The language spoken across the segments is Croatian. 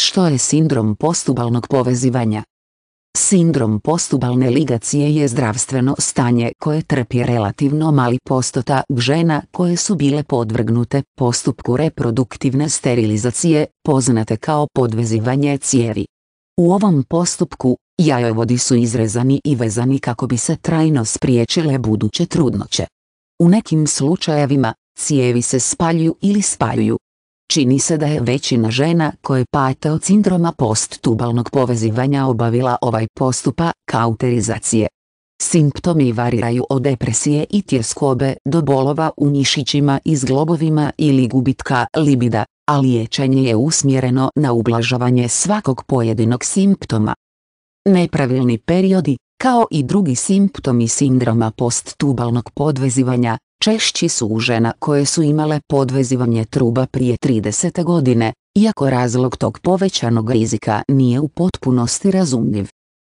Što je sindrom postubalnog povezivanja? Sindrom postubalne ligacije je zdravstveno stanje koje trpi relativno mali postota žena koje su bile podvrgnute postupku reproduktivne sterilizacije, poznate kao podvezivanje cijevi. U ovom postupku, jajovodi su izrezani i vezani kako bi se trajno spriječile buduće trudnoće. U nekim slučajevima, cijevi se spaljuju ili spaljuju. Čini se da je većina žena koje pate od sindroma posttubalnog povezivanja obavila ovaj postupak kauterizacije. Simptomi variraju od depresije i tjeskobe do bolova u mišićima i zglobovima ili gubitka libida, a liječenje je usmjereno na ublažavanje svakog pojedinog simptoma. Nepravilni periodi, kao i drugi simptomi sindroma posttubalnog podvezivanja, češći su u žena koje su imale podvezivanje truba prije 30. godine, iako razlog tog povećanog rizika nije u potpunosti razumljiv.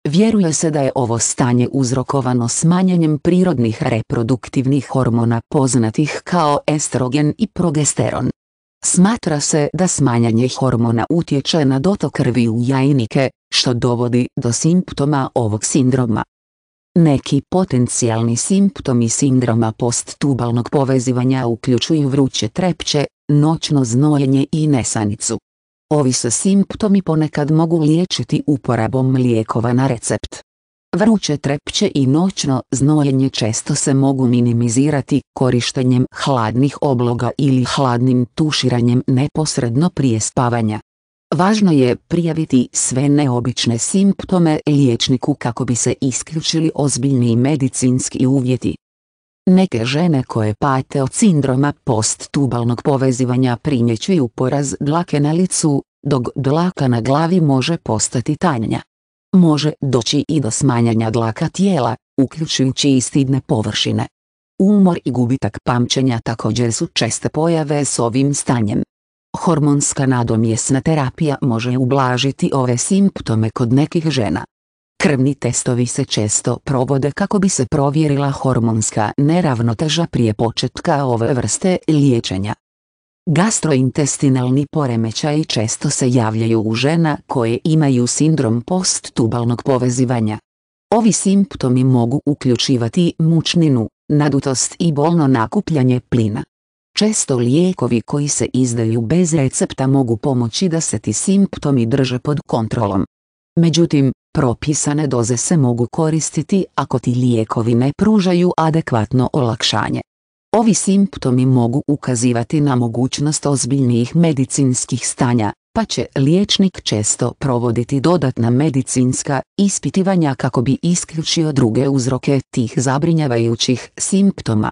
Vjeruje se da je ovo stanje uzrokovano smanjenjem prirodnih reproduktivnih hormona poznatih kao estrogen i progesteron. Smatra se da smanjanje hormona utječe na dotok krvi u jajnike, što dovodi do simptoma ovog sindroma. Neki potencijalni simptomi sindroma posttubalnog povezivanja uključuju vruće trepće, noćno znojenje i nesanicu. Ovi se simptomi ponekad mogu liječiti uporabom lijekova na recept. Vruće trepće i noćno znojenje često se mogu minimizirati korištenjem hladnih obloga ili hladnim tuširanjem neposredno prije spavanja. Važno je prijaviti sve neobične simptome liječniku kako bi se isključili ozbiljni medicinski uvjeti. Neke žene koje pate od sindroma posttubalnog povezivanja primjećuju poraz dlake na licu, dok dlaka na glavi može postati tanja. Može doći i do smanjanja dlaka tijela, uključujući i stidne površine. Umor i gubitak pamćenja također su česte pojave s ovim stanjem. Hormonska nadomjesna terapija može ublažiti ove simptome kod nekih žena. Krvni testovi se često provode kako bi se provjerila hormonska neravnoteža prije početka ove vrste liječenja. Gastrointestinalni poremećaji često se javljaju u žena koje imaju sindrom posttubalnog povezivanja. Ovi simptomi mogu uključivati mučninu, nadutost i bolno nakupljanje plina. Često lijekovi koji se izdaju bez recepta mogu pomoći da se ti simptomi drže pod kontrolom. Međutim, propisane doze se mogu koristiti ako ti lijekovi ne pružaju adekvatno olakšanje. Ovi simptomi mogu ukazivati na mogućnost ozbiljnijih medicinskih stanja, pa će liječnik često provoditi dodatna medicinska ispitivanja kako bi isključio druge uzroke tih zabrinjavajućih simptoma.